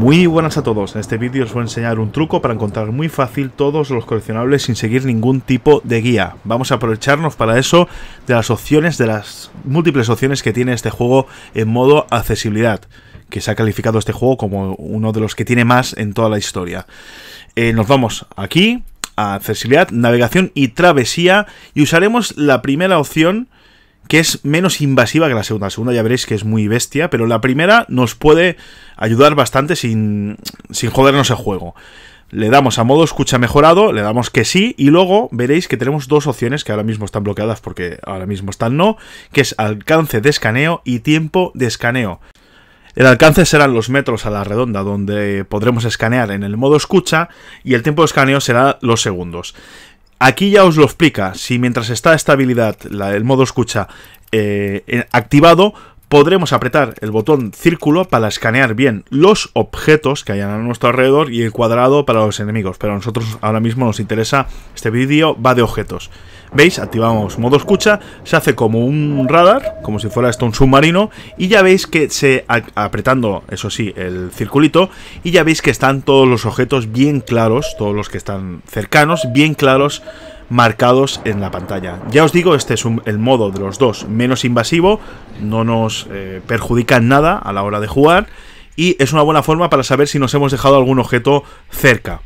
Muy buenas a todos, en este vídeo os voy a enseñar un truco para encontrar muy fácil todos los coleccionables sin seguir ningún tipo de guía. Vamos a aprovecharnos para eso de las opciones, de las múltiples opciones que tiene este juego en modo accesibilidad, que se ha calificado este juego como uno de los que tiene más en toda la historia. Eh, nos vamos aquí a accesibilidad, navegación y travesía y usaremos la primera opción que es menos invasiva que la segunda. La segunda ya veréis que es muy bestia, pero la primera nos puede ayudar bastante sin, sin jodernos el juego. Le damos a modo escucha mejorado, le damos que sí, y luego veréis que tenemos dos opciones que ahora mismo están bloqueadas porque ahora mismo están no, que es alcance de escaneo y tiempo de escaneo. El alcance serán los metros a la redonda donde podremos escanear en el modo escucha y el tiempo de escaneo será los segundos. Aquí ya os lo explica, si mientras está esta habilidad, el modo escucha eh, activado, podremos apretar el botón círculo para escanear bien los objetos que hayan a nuestro alrededor y el cuadrado para los enemigos. Pero a nosotros ahora mismo nos interesa, este vídeo va de objetos. ¿Veis? Activamos modo escucha, se hace como un radar, como si fuera esto un submarino, y ya veis que se, apretando, eso sí, el circulito, y ya veis que están todos los objetos bien claros, todos los que están cercanos, bien claros, marcados en la pantalla. Ya os digo, este es el modo de los dos menos invasivo, no nos eh, perjudica en nada a la hora de jugar, y es una buena forma para saber si nos hemos dejado algún objeto cerca.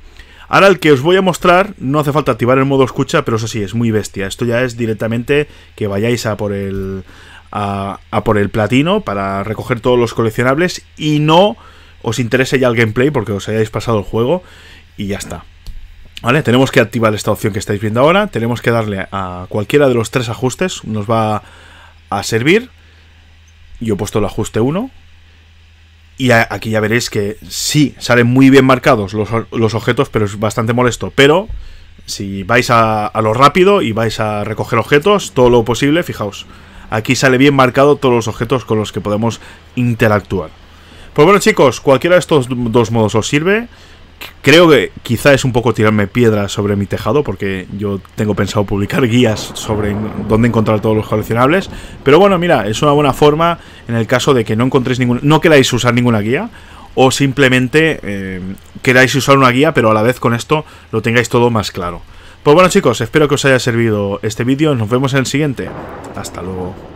Ahora el que os voy a mostrar, no hace falta activar el modo escucha, pero eso sí, es muy bestia. Esto ya es directamente que vayáis a por el, a, por el platino para recoger todos los coleccionables y no os interese ya el gameplay porque os hayáis pasado el juego y ya está. ¿Vale? Tenemos que activar esta opción que estáis viendo ahora, tenemos que darle a cualquiera de los tres ajustes, nos va a servir. Yo he puesto el ajuste 1, y aquí ya veréis que sí, salen muy bien marcados los, objetos, pero es bastante molesto. Pero si vais a, a, lo rápido y vais a recoger objetos, todo lo posible, fijaos. Aquí sale bien marcado todos los objetos con los que podemos interactuar. Pues bueno chicos, cualquiera de estos dos modos os sirve. Creo que quizá es un poco tirarme piedra sobre mi tejado, porque yo tengo pensado publicar guías sobre dónde encontrar todos los coleccionables. Pero bueno, mira, es una buena forma en el caso de que no encontréis ningún, no queráis usar ninguna guía, o simplemente eh, queráis usar una guía, pero a la vez con esto lo tengáis todo más claro. Pues bueno chicos, espero que os haya servido este vídeo, nos vemos en el siguiente. Hasta luego.